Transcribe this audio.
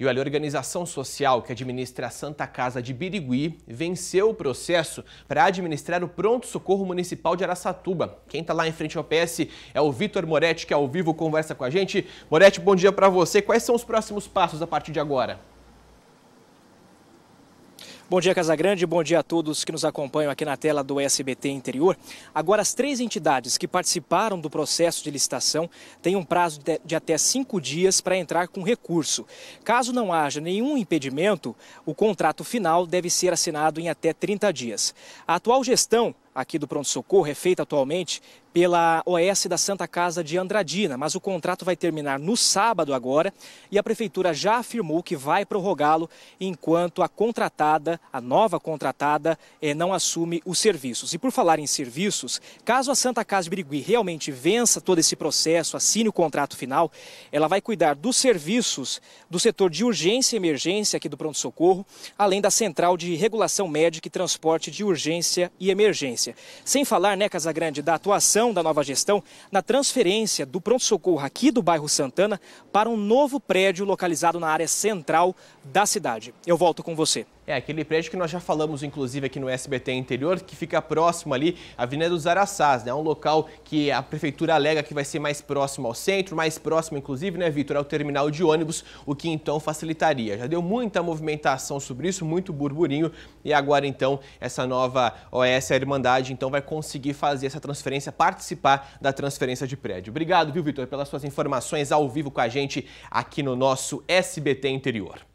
E olha, a organização social que administra a Santa Casa de Birigui venceu o processo para administrar o Pronto Socorro Municipal de Araçatuba. Quem está lá em frente ao PS é o Vitor Moretti, que ao vivo conversa com a gente. Moretti, bom dia para você. Quais são os próximos passos a partir de agora? Bom dia, Casagrande. Bom dia a todos que nos acompanham aqui na tela do SBT Interior. Agora, as três entidades que participaram do processo de licitação têm um prazo de até cinco dias para entrar com recurso. Caso não haja nenhum impedimento, o contrato final deve ser assinado em até 30 dias. A atual gestão aqui do pronto-socorro é feita atualmente pela OS da Santa Casa de Andradina, mas o contrato vai terminar no sábado agora e a prefeitura já afirmou que vai prorrogá-lo enquanto a contratada, a nova contratada, é não assume os serviços. E por falar em serviços, caso a Santa Casa de Birigui realmente vença todo esse processo, assine o contrato final, ela vai cuidar dos serviços do setor de urgência e emergência aqui do pronto-socorro, além da central de regulação médica e transporte de urgência e emergência emergência. Sem falar, né, Casagrande, da atuação da nova gestão na transferência do pronto-socorro aqui do bairro Santana para um novo prédio localizado na área central da cidade. Eu volto com você. É, aquele prédio que nós já falamos, inclusive, aqui no SBT Interior, que fica próximo ali à Avenida dos Araçás, né? Um local que a prefeitura alega que vai ser mais próximo ao centro, mais próximo, inclusive, né, Vitor, ao terminal de ônibus, o que então facilitaria. Já deu muita movimentação sobre isso, muito burburinho, e agora, então, essa nova OS, a Irmandade, então vai conseguir fazer essa transferência, participar da transferência de prédio. Obrigado, viu, Vitor, pelas suas informações ao vivo com a gente aqui no nosso SBT Interior.